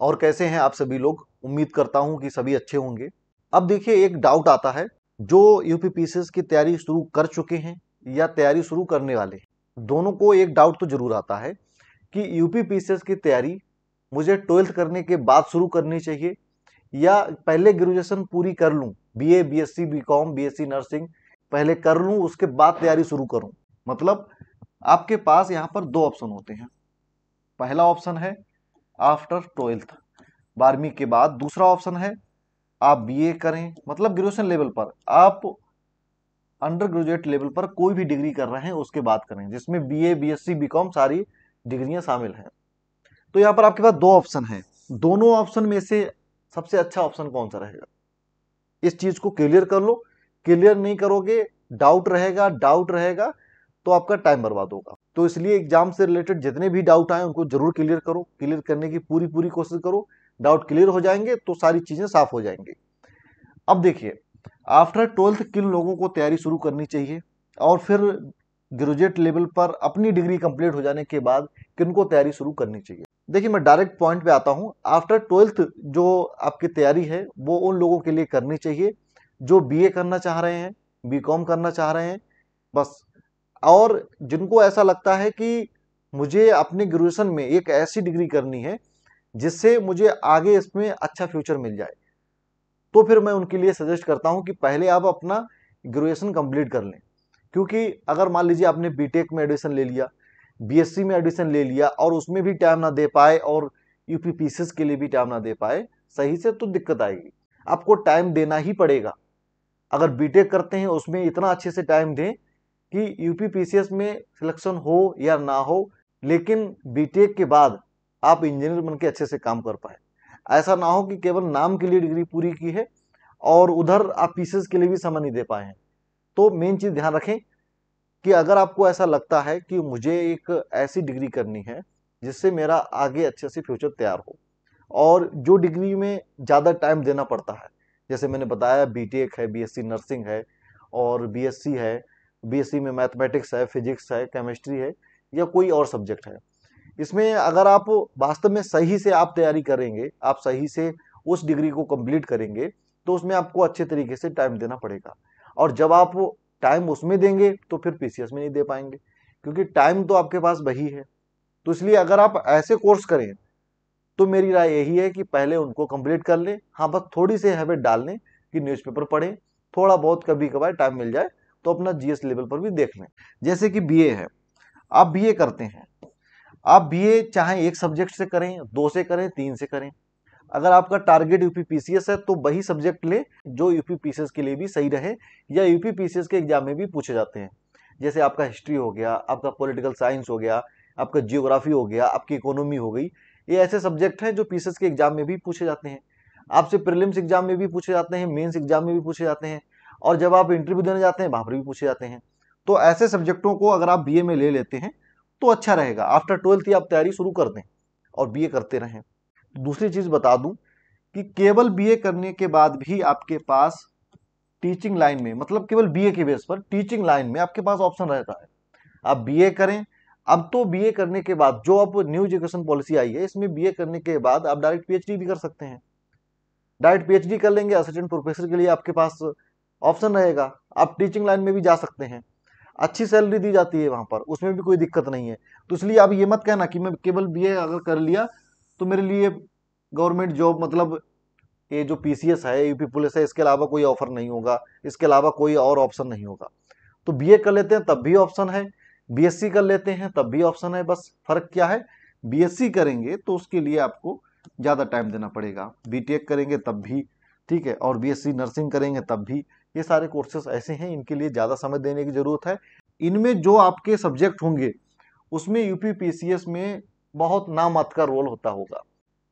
और कैसे हैं आप सभी लोग उम्मीद करता हूं कि सभी अच्छे होंगे अब देखिए एक डाउट आता है जो यूपी पीसीएस की तैयारी शुरू कर चुके हैं या तैयारी शुरू करने वाले दोनों को एक डाउट तो जरूर आता है कि यूपी पीसीएस की तैयारी मुझे ट्वेल्थ करने के बाद शुरू करनी चाहिए या पहले ग्रेजुएशन पूरी कर लूँ B A B S C B com B S C nursing पहले कर लूँ उसके बाद तैयारी शुरू करूँ मतलब आपके पास यहाँ पर दो ऑप्शन होते हैं पहला ऑप्शन है आफ्टर ट्वेल्थ बारहवीं के बाद दूसरा ऑप्शन है आप बीए करें मतलब ग्रेजुएशन लेवल पर आप अंडर ग्रेजुएट लेवल पर कोई भी डिग्री कर रहे हैं उसके बाद करें जिसमें बीए बीएससी बीकॉम सारी डिग्रियां शामिल हैं तो यहाँ पर आपके पास दो ऑप्शन है दोनों ऑप्शन में से सबसे अच्छा ऑप्शन कौन सा रहेगा इस चीज को क्लियर कर लो क्लियर नहीं करोगे डाउट रहेगा डाउट रहेगा तो आपका टाइम बर्बाद होगा तो इसलिए एग्जाम से रिलेटेड जितने भी डाउट आए उनको जरूर क्लियर करो क्लियर करने की पूरी पूरी कोशिश करो डाउट क्लियर हो जाएंगे तो सारी चीज़ें साफ हो जाएंगी अब देखिए आफ्टर ट्वेल्थ किन लोगों को तैयारी शुरू करनी चाहिए और फिर ग्रेजुएट लेवल पर अपनी डिग्री कंप्लीट हो जाने के बाद किनको तैयारी शुरू करनी चाहिए देखिए मैं डायरेक्ट पॉइंट पे आता हूँ आफ्टर ट्वेल्थ जो आपकी तैयारी है वो उन लोगों के लिए करनी चाहिए जो बीए करना चाह रहे हैं बीकॉम करना चाह रहे हैं बस और जिनको ऐसा लगता है कि मुझे अपने ग्रेजुएशन में एक ऐसी डिग्री करनी है जिससे मुझे आगे इसमें अच्छा फ्यूचर मिल जाए तो फिर मैं उनके लिए सजेस्ट करता हूं कि पहले आप अपना ग्रेजुएशन कंप्लीट कर लें क्योंकि अगर मान लीजिए आपने बीटेक में एडमिशन ले लिया बीएससी में एडमिशन ले लिया और उसमें भी टाइम ना दे पाए और यू के लिए भी टाइम ना दे पाए सही से तो दिक्कत आएगी आपको टाइम देना ही पड़ेगा अगर बीटेक करते हैं उसमें इतना अच्छे से टाइम दें कि यूपी में सिलेक्शन हो या ना हो लेकिन बीटेक e के बाद आप इंजीनियर बन के अच्छे से काम कर पाए ऐसा ना हो कि केवल नाम के लिए डिग्री पूरी की है और उधर आप पीसीएस के लिए भी समय नहीं दे पाए हैं तो मेन चीज़ ध्यान रखें कि अगर आपको ऐसा लगता है कि मुझे एक ऐसी डिग्री करनी है जिससे मेरा आगे अच्छे से फ्यूचर तैयार हो और जो डिग्री में ज़्यादा टाइम देना पड़ता है जैसे मैंने बताया बीटेक e है बीएससी नर्सिंग है और बीएससी है बीएससी e में मैथमेटिक्स है फिजिक्स है केमिस्ट्री है या कोई और सब्जेक्ट है इसमें अगर आप वास्तव में सही से आप तैयारी करेंगे आप सही से उस डिग्री को कंप्लीट करेंगे तो उसमें आपको अच्छे तरीके से टाइम देना पड़ेगा और जब आप टाइम उसमें देंगे तो फिर पीसीएस में नहीं दे पाएंगे क्योंकि टाइम तो आपके पास वही है तो इसलिए अगर आप ऐसे कोर्स करें तो मेरी राय यही है कि पहले उनको कंप्लीट कर लें हाँ बस थोड़ी सी हैबिट डाल लें कि न्यूज़पेपर पढ़ें थोड़ा बहुत कभी कभार टाइम मिल जाए तो अपना जीएस लेवल पर भी देख लें जैसे कि बीए है आप बीए करते हैं आप बीए चाहे एक सब्जेक्ट से करें दो से करें तीन से करें अगर आपका टारगेट यूपीपीसीएस है तो वही सब्जेक्ट लें जो यूपीपीसीएस के लिए भी सही रहे या यूपीपीसीएस के एग्जाम में भी पूछे जाते हैं जैसे आपका हिस्ट्री हो गया आपका पॉलिटिकल साइंस हो गया आपका जियोग्राफी हो गया आपकी इकोनॉमी हो गई ये ऐसे सब्जेक्ट हैं जो पीसीएस के एग्जाम में भी पूछे जाते हैं आपसे प्रिलिम्स एग्जाम में भी पूछे जाते हैं मेंस एग्जाम में भी पूछे जाते हैं और जब आप इंटरव्यू देने जाते हैं वहाँ पर भी पूछे जाते हैं तो ऐसे सब्जेक्टों को अगर आप बी में ले लेते हैं तो अच्छा रहेगा आफ्टर ट्वेल्थ ही आप तैयारी शुरू कर दें और बी करते रहें दूसरी चीज़ बता दूँ कि केवल बी करने के बाद भी आपके पास टीचिंग लाइन में मतलब केवल बीए के बेस पर टीचिंग लाइन में आपके पास ऑप्शन रहता है आप बीए करें अब तो बीए करने के बाद जो अब न्यू एजुकेशन पॉलिसी आई है इसमें बीए करने के बाद आप डायरेक्ट पीएचडी भी कर सकते हैं डायरेक्ट पीएचडी कर लेंगे असिस्टेंट प्रोफेसर के लिए आपके पास ऑप्शन रहेगा आप टीचिंग लाइन में भी जा सकते हैं अच्छी सैलरी दी जाती है वहाँ पर उसमें भी कोई दिक्कत नहीं है तो इसलिए आप ये मत कहना कि मैं केवल बी अगर कर लिया तो मेरे लिए गवर्नमेंट जॉब मतलब ये जो पी है यूपी पुलिस है इसके अलावा कोई ऑफर नहीं होगा इसके अलावा कोई और ऑप्शन नहीं होगा तो बी कर लेते हैं तब भी ऑप्शन है बी कर लेते हैं तब भी ऑप्शन है बस फर्क क्या है बी करेंगे तो उसके लिए आपको ज़्यादा टाइम देना पड़ेगा बी करेंगे तब भी ठीक है और बी नर्सिंग करेंगे तब भी ये सारे कोर्सेस ऐसे हैं इनके लिए ज़्यादा समय देने की ज़रूरत है इनमें जो आपके सब्जेक्ट होंगे उसमें यूपी में बहुत नाम का रोल होता होगा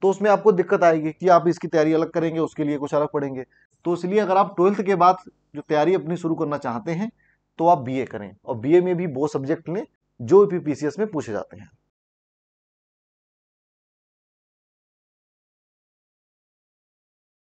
तो उसमें आपको दिक्कत आएगी कि आप इसकी तैयारी अलग करेंगे उसके लिए कुछ अलग पढ़ेंगे तो इसलिए अगर आप ट्वेल्थ के बाद जो तैयारी अपनी शुरू करना चाहते हैं तो आप बीए करें और बीए में भी वो सब्जेक्ट लें जो यूपी में पूछे जाते हैं